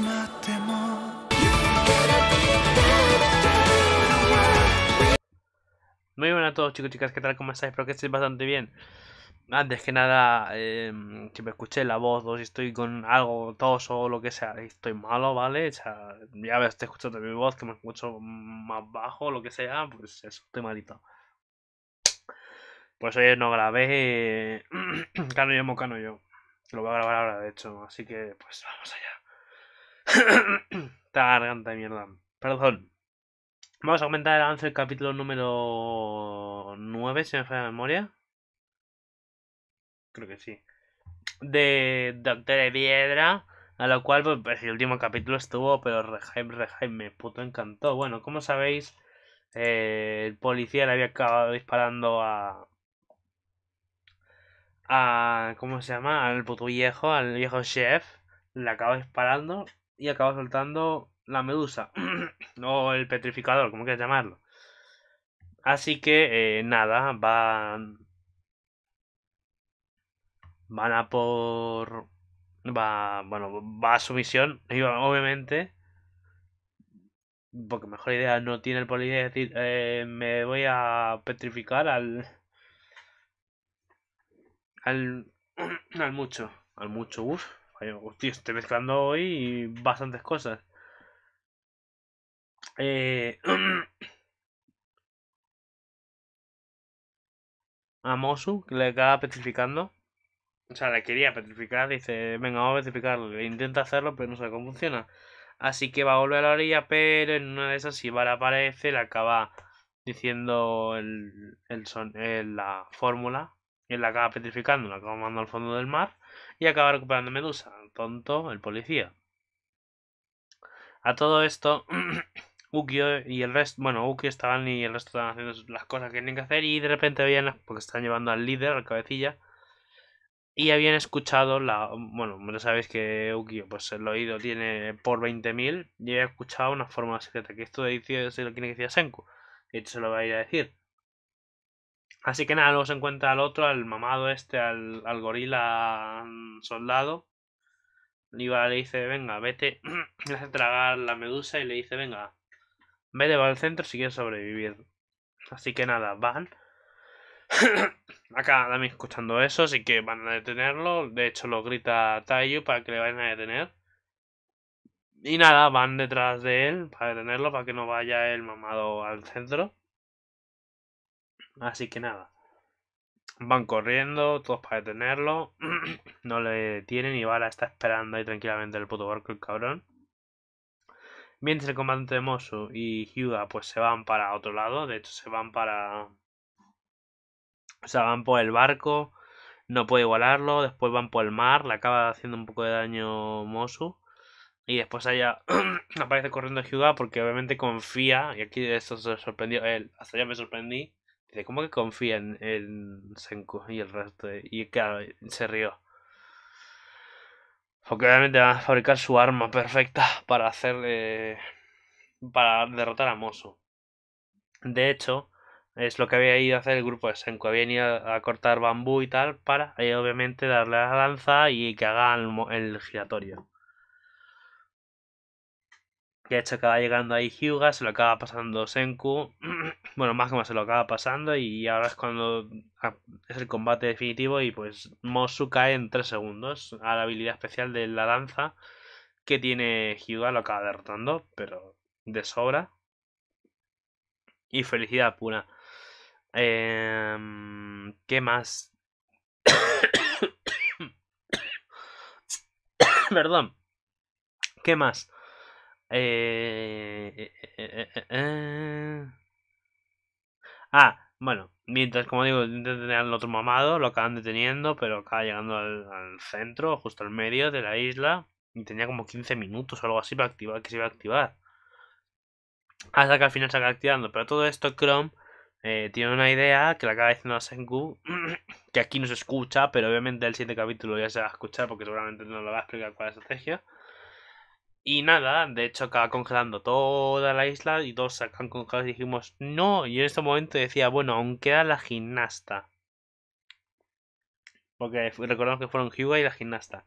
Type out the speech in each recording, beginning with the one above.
Muy buenas a todos chicos y chicas, ¿qué tal? ¿Cómo estáis? Espero que estéis bastante bien. Antes que nada, eh, em, si me escuché la voz o si estoy con algo, toso o lo que sea, estoy malo, ¿vale? O sea, ya ves, estoy escuchando mi voz, que me escucho más bajo, lo que sea, pues eso, estoy malito. Pues hoy no grabé, cano yo, mocano yo. Lo voy a grabar ahora, de hecho, así que pues vamos allá. Esta garganta de mierda. Perdón. Vamos a aumentar el avance del capítulo número 9, si me falla la memoria. Creo que sí. De Doctor de Piedra. A lo cual, pues, pues, el último capítulo estuvo, pero Rehaim, me puto encantó. Bueno, como sabéis, eh, el policía le había acabado disparando a. a. ¿cómo se llama? al puto viejo, al viejo chef. Le acaba disparando y acaba soltando la medusa o el petrificador, como quieras llamarlo. Así que eh, nada, van van a por va bueno va a su misión y obviamente porque mejor idea no tiene el poli de decir eh, me voy a petrificar al al al mucho al mucho uff Hostia, estoy mezclando hoy bastantes cosas. Eh... a Mosu, que le acaba petrificando. O sea, le quería petrificar, dice, venga, vamos a petrificarlo Intenta hacerlo, pero no sabe cómo funciona. Así que va a volver a la orilla, pero en una de esas, si Val aparece, le acaba diciendo el, el son, eh, la fórmula. Y la acaba petrificando, la acaba mandando al fondo del mar y acaba recuperando Medusa. Tonto, el policía. A todo esto, Ukio y el resto, bueno, Ukio estaban y el resto estaban haciendo las cosas que tienen que hacer y de repente habían, porque están llevando al líder, al cabecilla, y habían escuchado la, bueno, ya sabéis que Ukio, pues el oído tiene por 20.000 y había escuchado una fórmula secreta, que esto de, se lo tiene que decir a Senku, y hecho se lo va a ir a decir. Así que nada, luego se encuentra al otro, al mamado este, al, gorila soldado. Y le dice, venga, vete. le hace tragar la medusa y le dice, venga, vete va al centro si quieres sobrevivir. Así que nada, van. Acá también escuchando eso, así que van a detenerlo. De hecho, lo grita Taiyu para que le vayan a detener. Y nada, van detrás de él para detenerlo, para que no vaya el mamado al centro. Así que nada. Van corriendo, todos para detenerlo. no le tienen y Bala está esperando ahí tranquilamente el puto barco, el cabrón. Mientras el comandante de Mosu y Hyuga pues se van para otro lado. De hecho, se van para. O sea, van por el barco. No puede igualarlo. Después van por el mar. Le acaba haciendo un poco de daño Mosu. Y después allá aparece corriendo Hyuga porque obviamente confía. Y aquí esto se sorprendió él. Hasta ya me sorprendí como ¿cómo que confía en Senku y el resto? Y claro, se rió. Porque obviamente van a fabricar su arma perfecta para hacerle. para derrotar a Mosu. De hecho, es lo que había ido a hacer el grupo de Senku. Habían ido a cortar bambú y tal para, eh, obviamente, darle la lanza y que haga el giratorio que de hecho acaba llegando ahí Hyuga, se lo acaba pasando Senku, bueno, más más se lo acaba pasando y ahora es cuando es el combate definitivo y pues Mosu cae en 3 segundos a la habilidad especial de la danza que tiene Hyuga, lo acaba derrotando, pero de sobra. Y felicidad pura. Em, ¿Qué más? Perdón. ¿Qué más? Eh, eh, eh, eh, ah, bueno, mientras, como digo, intentan tener al otro mamado, lo acaban deteniendo, pero acaba llegando al, al, centro, justo al medio de la isla, y tenía como 15 minutos o algo así para activar, que se iba a activar. Hasta que al final se acaba activando, pero todo esto Chrome tiene una idea que le acaba diciendo a Senku, que aquí no se escucha, pero obviamente el siguiente capítulo ya se va a escuchar porque seguramente no lo va a explicar cuál es la estrategia. Y nada, de hecho acaba congelando toda la isla y todos sacan congelados y dijimos no. Y en este momento decía, bueno, aunque queda la gimnasta. Porque recordamos que fueron Hyuga y la gimnasta.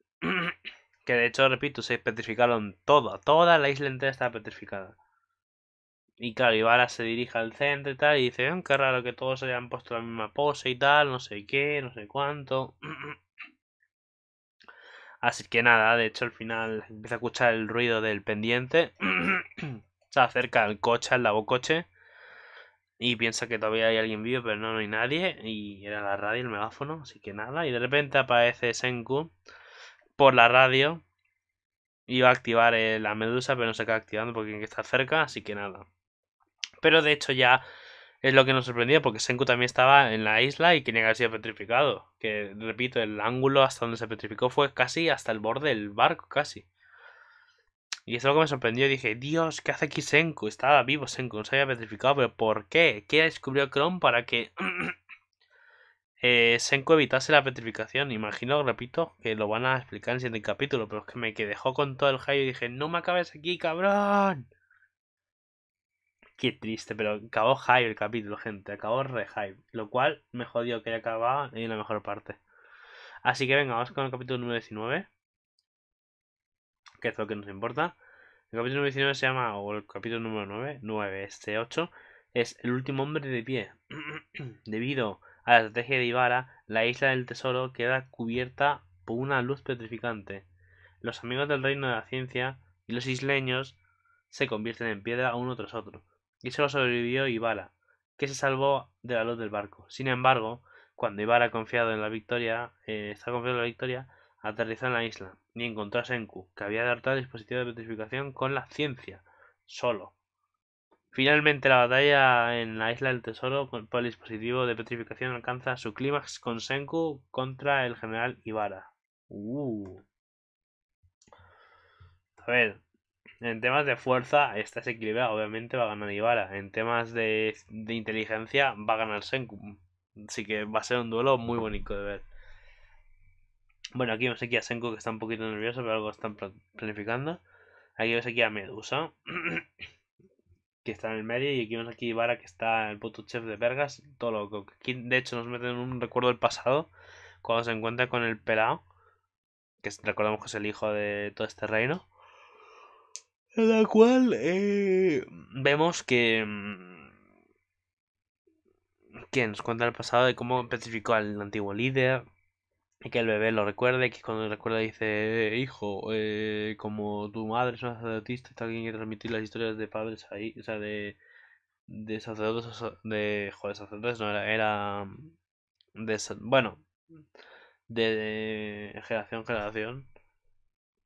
que de hecho, repito, se petrificaron todo. Toda la isla entera estaba petrificada. Y claro, se dirige al centro y tal. Y dice, qué raro que todos hayan puesto la misma pose y tal. No sé qué, no sé cuánto. Así que nada, de hecho al final empieza a escuchar el ruido del pendiente. Se acerca al coche, al lavocoche. Y piensa que todavía hay alguien vivo, pero no, no hay nadie. Y era la radio, el megáfono, así que nada. Y de repente aparece Senku por la radio. Iba a activar eh, la medusa, pero no se acaba activando porque está que cerca, así que nada. Pero de hecho ya es lo que nos sorprendió, porque Senku también estaba en la isla y quería haber sido petrificado. Que, repito, el ángulo hasta donde se petrificó fue casi hasta el borde del barco, casi. Y eso es lo que me sorprendió. Dije, Dios, ¿qué hace aquí Senku? Estaba vivo Senku, no se había petrificado, pero ¿por qué? ¿Qué descubrió Kron para que eh, Senku evitase la petrificación? Imagino, repito, que lo van a explicar en el siguiente capítulo, pero es que me que dejó con todo el high y dije, no me acabes aquí, cabrón. Qué triste, pero acabó high el capítulo, gente. Acabó re Lo cual me jodió que haya acabado en la mejor parte. Así que venga, vamos con el capítulo número 19. Que es lo que nos importa. El capítulo número 19 se llama, o el capítulo número 9, 9, este 8, es El último hombre de pie. Debido a la estrategia de Ibarra, la isla del tesoro queda cubierta por una luz petrificante. Los amigos del reino de la ciencia y los isleños se convierten en piedra uno tras otro y solo sobrevivió Ibarra, que se salvó de la luz del barco. Sin embargo, cuando Ibarra confiado en la victoria, eh, está confiado en la victoria, aterrizó en la isla y encontró a Senku, que había adaptado el dispositivo de petrificación con la ciencia, solo. Finalmente la batalla en la isla del tesoro por el dispositivo de petrificación alcanza su clímax con Senku contra el general Ibara. Uh. A ver, en temas de fuerza esta se desequilibrada, obviamente va a ganar Ivara. En temas de, inteligencia va a ganar Senku. Así que va a ser un duelo muy bonito de ver. Bueno, aquí vemos aquí a Senku que está un poquito nervioso, pero algo están planificando. Aquí vemos aquí a Medusa, que está en el medio. Y aquí vemos aquí a Ibarra, que está el puto chef de vergas, todo loco. Aquí, de hecho, nos meten un recuerdo del pasado, cuando se encuentra con el pelao, que recordamos que es el hijo de todo este reino la cual eh, vemos que mm, que nos cuenta el pasado de cómo especificó al antiguo líder y que el bebé lo recuerde que cuando recuerda dice eh, hijo eh, como tu madre es una sacerdotista está alguien que transmitir las historias de padres ahí o sea de de sacerdotes de joder sacerdotes no era era mm, de bueno de, de generación generación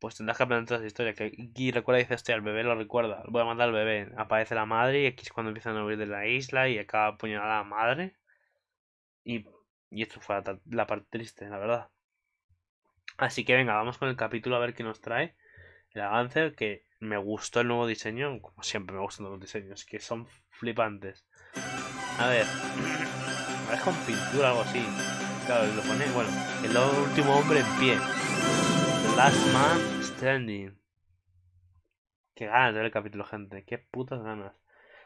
pues tendrás que aprender esa historia. Que aquí recuerda y dice, hostia, al bebé lo recuerda. Voy a mandar al bebé. Aparece la madre y aquí es cuando empiezan a huir de la isla y acaba apuñalada la madre. Y, y esto fue la, parte triste, la verdad. Así que venga, vamos con el capítulo a ver qué nos trae. El avance, que me gustó el nuevo diseño. Como siempre me gustan los diseños, que son flipantes. A ver. Parece con pintura algo así. Claro, lo pone, bueno, el último hombre en pie. The Last Man Stranding. Qué ganas de ver el capítulo, gente. Qué putas ganas.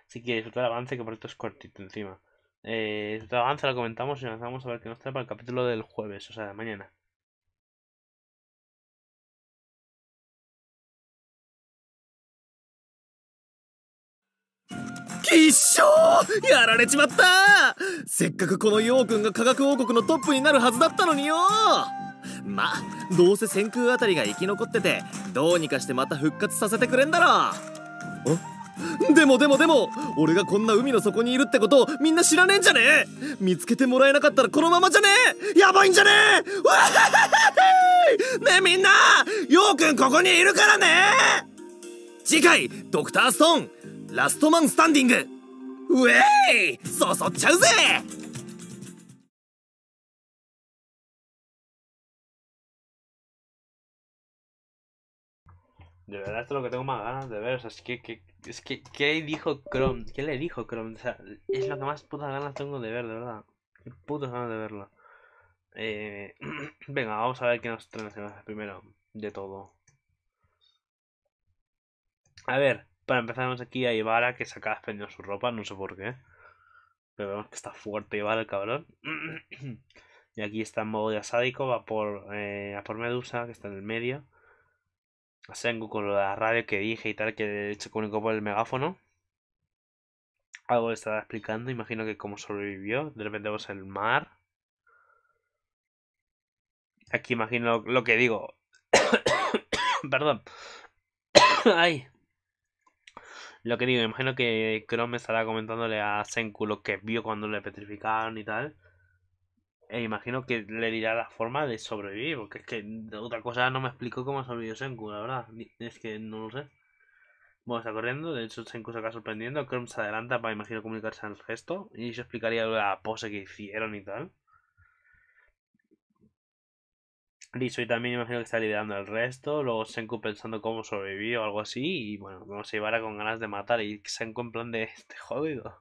Así que disfrutar el avance, que por esto es cortito encima. Eh, disfrutar el avance, lo comentamos y nos vamos a ver qué nos trae para el capítulo del jueves, o sea, de mañana yo. まあどうせ旋空あたりが生き残っててどうにかしてまた復活させてくれんだろんでもでもでも俺がこんな海の底にいるってことをみんな知らねえんじゃねえ見つけてもらえなかったらこのままじゃねえやばいんじゃねえわねえみんなようくんここにいるからね次回「ドクターストーンラストマンスタンディング」ウェイそそっちゃうぜ De verdad, esto es lo que tengo más ganas de ver. O sea, es que, es que, ¿qué dijo Chrome? ¿Qué le dijo Chrome? O sea, es lo que más putas ganas tengo de ver, de verdad. Qué putas ganas de verlo Eh, venga, vamos a ver qué nos trae primero de todo. A ver, para empezar, vemos aquí a Ivara que se acaba de desprendiendo su ropa, no sé por qué. Pero vemos que está fuerte Ivara el cabrón. y aquí está en modo de asádico, va por, eh, por Medusa, que está en el medio a Senku con la radio que dije y tal, que de hecho comunicó por el megáfono. Algo le estará explicando, imagino que cómo sobrevivió. De repente vemos el mar. Aquí imagino lo que digo. Perdón. Ay. Lo que digo, imagino que Chrome estará comentándole a Senku lo que vio cuando le petrificaron y tal. E imagino que le dirá la forma de sobrevivir, porque es que de otra cosa no me explico cómo sobrevivido Senku, la verdad. Es que no lo sé. Bueno, está corriendo, de hecho Senku se acaba sorprendiendo, Chrome se adelanta para, imagino, comunicarse al resto, y eso explicaría la pose que hicieron y tal. Listo, y también imagino que está liderando al resto, luego Senku pensando cómo sobrevivió o algo así, y bueno, como se llevara con ganas de matar, y Senku en plan de este jodido.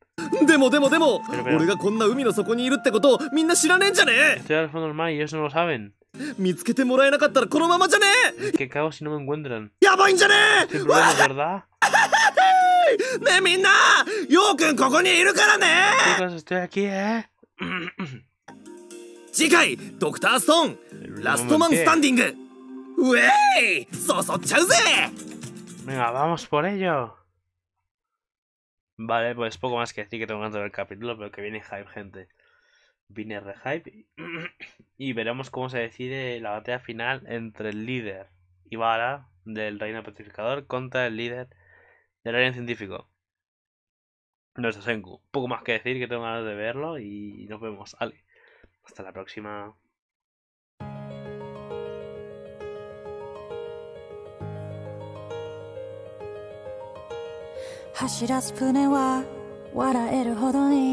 でもでもでも俺がこんな海の底にいるってことをみんな知らねえんじゃねえ見つけてもらえなかったらこのままじゃねえやばいんじゃねえ ねえみんなようくんここにいるからね 次回ドクターストーンラストマンスタンディングウェイそそっちゃうぜ Venga, vamos por ello. Vale, pues poco más que decir que tengo ganas de ver el capítulo, pero que viene hype, gente. Viene re hype. Y veremos cómo se decide la batalla final entre el líder Ibara del Reino Petrificador contra el líder del Reino Científico. Nuestro Senku. Poco más que decir que tengo ganas de verlo y nos vemos. Hasta la próxima. 走らす船は笑えるほどに